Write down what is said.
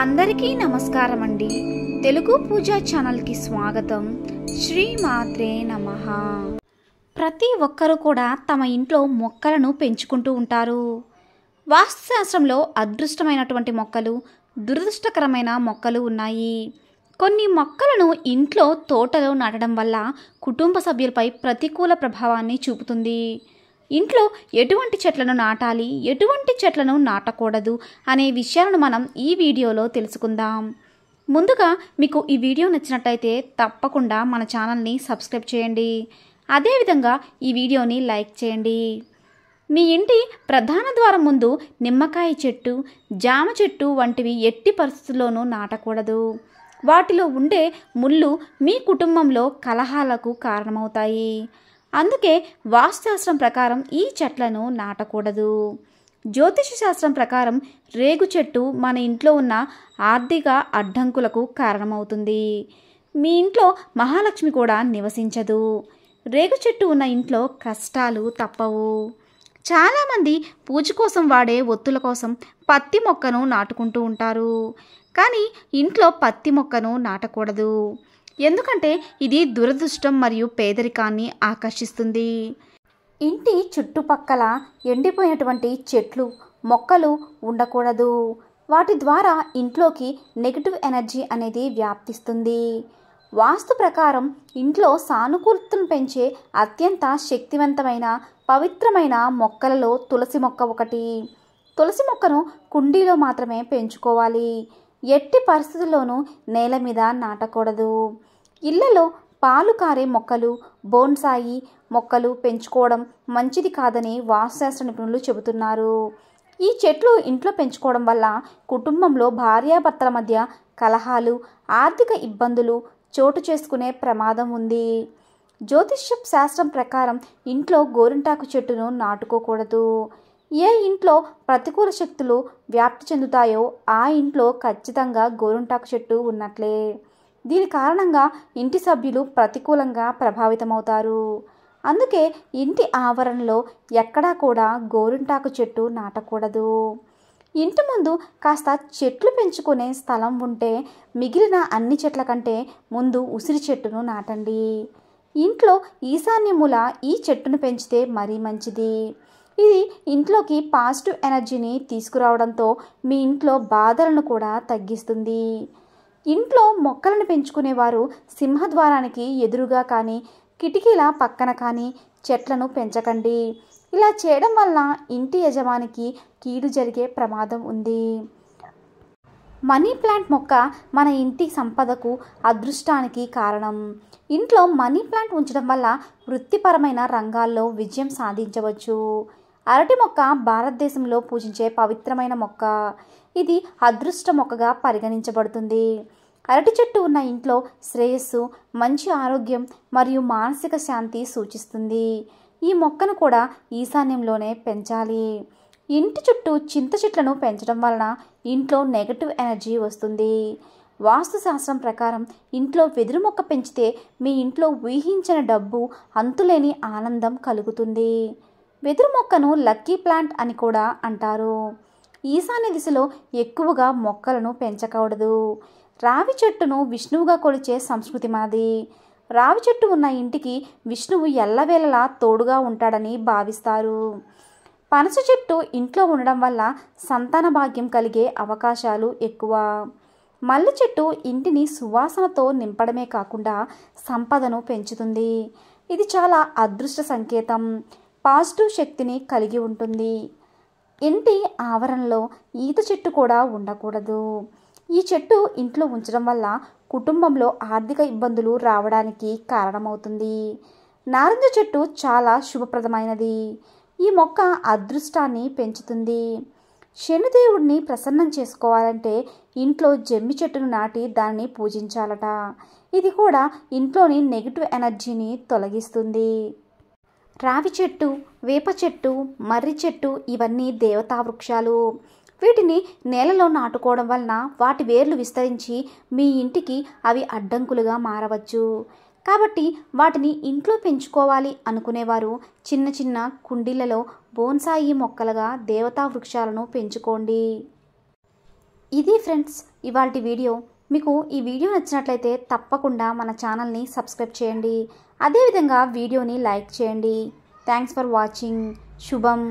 అందరికీ నమస్కారం అండి తెలుగు పూజా ఛానల్కి స్వాగతం శ్రీ మాత్రే నమ ప్రతి ఒక్కరూ కూడా తమ ఇంట్లో మొక్కలను పెంచుకుంటూ ఉంటారు వాస్తుశాస్త్రంలో అదృష్టమైనటువంటి మొక్కలు దురదృష్టకరమైన మొక్కలు ఉన్నాయి కొన్ని మొక్కలను ఇంట్లో తోటలో నాటడం వల్ల కుటుంబ సభ్యులపై ప్రతికూల ప్రభావాన్ని చూపుతుంది ఇంట్లో ఎటువంటి చెట్లను నాటాలి ఎటువంటి చెట్లను నాటకూడదు అనే విషయాలను మనం ఈ వీడియోలో తెలుసుకుందాం ముందుగా మీకు ఈ వీడియో నచ్చినట్లయితే తప్పకుండా మన ఛానల్ని సబ్స్క్రైబ్ చేయండి అదేవిధంగా ఈ వీడియోని లైక్ చేయండి మీ ఇంటి ప్రధాన ద్వారం ముందు నిమ్మకాయ చెట్టు జామ చెట్టు వంటివి ఎట్టి పరిస్థితుల్లోనూ నాటకూడదు వాటిలో ఉండే ముళ్ళు మీ కుటుంబంలో కలహాలకు కారణమవుతాయి అందుకే వాస్తుశాస్త్రం ప్రకారం ఈ చెట్లను నాటకూడదు జ్యోతిష శాస్త్రం ప్రకారం రేగు చెట్టు మన ఇంట్లో ఉన్న ఆర్థిక అడ్డంకులకు కారణమవుతుంది మీ ఇంట్లో మహాలక్ష్మి కూడా నివసించదు రేగు చెట్టు ఉన్న ఇంట్లో కష్టాలు తప్పవు చాలామంది పూజ కోసం వాడే ఒత్తుల కోసం పత్తి మొక్కను నాటుకుంటూ ఉంటారు కానీ ఇంట్లో పత్తి మొక్కను నాటకూడదు ఎందుకంటే ఇది దురదృష్టం మరియు పేదరికాన్ని ఆకర్షిస్తుంది ఇంటి చుట్టుపక్కల ఎండిపోయినటువంటి చెట్లు మొక్కలు ఉండకూడదు వాటి ద్వారా ఇంట్లోకి నెగిటివ్ ఎనర్జీ అనేది వ్యాప్తిస్తుంది వాస్తు ప్రకారం ఇంట్లో సానుకూలతను పెంచే అత్యంత శక్తివంతమైన పవిత్రమైన మొక్కలలో తులసి మొక్క ఒకటి తులసి మొక్కను కుండీలో మాత్రమే పెంచుకోవాలి ఎట్టి పరిస్థితుల్లోనూ నేల మీద నాటకూడదు ఇళ్లలో పాలు కారే మొక్కలు బోన్సాయి మొక్కలు పెంచుకోవడం మంచిది కాదని వాస్తుశాస్త్ర నిపుణులు చెబుతున్నారు ఈ చెట్లు ఇంట్లో పెంచుకోవడం వల్ల కుటుంబంలో భార్యాభర్తల మధ్య కలహాలు ఆర్థిక ఇబ్బందులు చోటు చేసుకునే ప్రమాదం ఉంది జ్యోతిష్య శాస్త్రం ప్రకారం ఇంట్లో గోరింటాకు చెట్టును నాటుకోకూడదు ఏ ఇంట్లో ప్రతికూల శక్తులు వ్యాప్తి చెందుతాయో ఆ ఇంట్లో ఖచ్చితంగా గోరింటాకు చెట్టు ఉన్నట్లే దీని కారణంగా ఇంటి సభ్యులు ప్రతికూలంగా ప్రభావితమవుతారు అందుకే ఇంటి ఆవరణలో ఎక్కడా కూడా గోరింటాకు చెట్టు నాటకూడదు ఇంటి ముందు కాస్త చెట్లు పెంచుకునే స్థలం ఉంటే మిగిలిన అన్ని చెట్ల కంటే ముందు ఉసిరి చెట్టును నాటండి ఇంట్లో ఈశాన్యముల ఈ చెట్టును పెంచితే మరీ మంచిది ఇది ఇంట్లోకి పాజిటివ్ ఎనర్జీని తీసుకురావడంతో మీ ఇంట్లో బాధలను కూడా తగ్గిస్తుంది ఇంట్లో మొక్కలను పెంచుకునేవారు సింహద్వారానికి ఎదురుగా కానీ కిటికీల పక్కన కానీ చెట్లను పెంచకండి ఇలా చేయడం వల్ల ఇంటి యజమానికి కీడు జరిగే ప్రమాదం ఉంది మనీ ప్లాంట్ మొక్క మన ఇంటి సంపదకు అదృష్టానికి కారణం ఇంట్లో మనీ ప్లాంట్ ఉంచడం వల్ల వృత్తిపరమైన రంగాల్లో విజయం సాధించవచ్చు అరటి మొక్క భారతదేశంలో పూజించే పవిత్రమైన మొక్క ఇది అదృష్ట మొక్కగా పరిగణించబడుతుంది అరటి చెట్టు ఉన్న ఇంట్లో శ్రేయస్సు మంచి ఆరోగ్యం మరియు మానసిక శాంతి సూచిస్తుంది ఈ మొక్కను కూడా ఈశాన్యంలోనే పెంచాలి ఇంటి చుట్టూ చింత చెట్లను పెంచడం వలన ఇంట్లో నెగటివ్ ఎనర్జీ వస్తుంది వాస్తు శాస్త్రం ప్రకారం ఇంట్లో వెదురు మొక్క పెంచితే మీ ఇంట్లో ఊహించిన డబ్బు అంతులేని ఆనందం కలుగుతుంది వెదురు మొక్కను లక్కీ ప్లాంట్ అని కూడా అంటారు ఈశాన్య దిశలో ఎక్కువగా మొక్కలను పెంచకూడదు రావి చెట్టును విష్ణువుగా కొలిచే సంస్కృతి మాది రావి చెట్టు ఉన్న ఇంటికి విష్ణువు ఎల్లవేళలా తోడుగా ఉంటాడని భావిస్తారు పనస చెట్టు ఇంట్లో ఉండడం వల్ల సంతాన భాగ్యం కలిగే అవకాశాలు ఎక్కువ మల్లె చెట్టు ఇంటిని సువాసనతో నింపడమే కాకుండా సంపదను పెంచుతుంది ఇది చాలా అదృష్ట సంకేతం పాజిటివ్ శక్తిని కలిగి ఉంటుంది ఇంటి ఆవరణలో ఈత చెట్టు కూడా ఉండకూడదు ఈ చెట్టు ఇంట్లో ఉంచడం వల్ల కుటుంబంలో ఆర్థిక ఇబ్బందులు రావడానికి కారణమవుతుంది నారింజ చెట్టు చాలా శుభప్రదమైనది ఈ మొక్క అదృష్టాన్ని పెంచుతుంది శనిదేవుడిని ప్రసన్నం చేసుకోవాలంటే ఇంట్లో జమ్మి చెట్టును నాటి దాన్ని పూజించాలట ఇది కూడా ఇంట్లోని నెగిటివ్ ఎనర్జీని తొలగిస్తుంది రావి చెట్టు వేప చెట్టు మర్రి చెట్టు ఇవన్నీ దేవతా వృక్షాలు వీటిని నేలలో నాటుకోవడం వలన వాటి వేర్లు విస్తరించి మీ ఇంటికి అవి అడ్డంకులుగా మారవచ్చు కాబట్టి వాటిని ఇంట్లో పెంచుకోవాలి అనుకునేవారు చిన్న చిన్న కుండీలలో బోన్సాయి మొక్కలుగా దేవతా వృక్షాలను పెంచుకోండి ఇది ఫ్రెండ్స్ ఇవాళ వీడియో మీకు ఈ వీడియో నచ్చినట్లయితే తప్పకుండా మన ఛానల్ని సబ్స్క్రైబ్ చేయండి అదేవిధంగా వీడియోని లైక్ చేయండి థ్యాంక్స్ ఫర్ వాచింగ్ శుభం